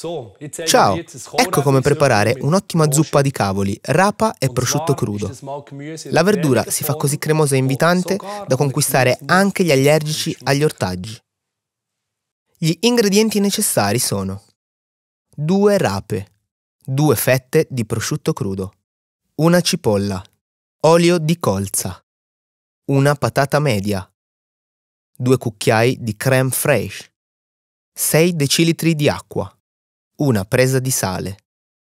Ciao, ecco come preparare un'ottima zuppa di cavoli, rapa e prosciutto crudo. La verdura si fa così cremosa e invitante da conquistare anche gli allergici agli ortaggi. Gli ingredienti necessari sono 2 rape, 2 fette di prosciutto crudo, una cipolla, olio di colza, una patata media, 2 cucchiai di creme fraiche, 6 decilitri di acqua una presa di sale.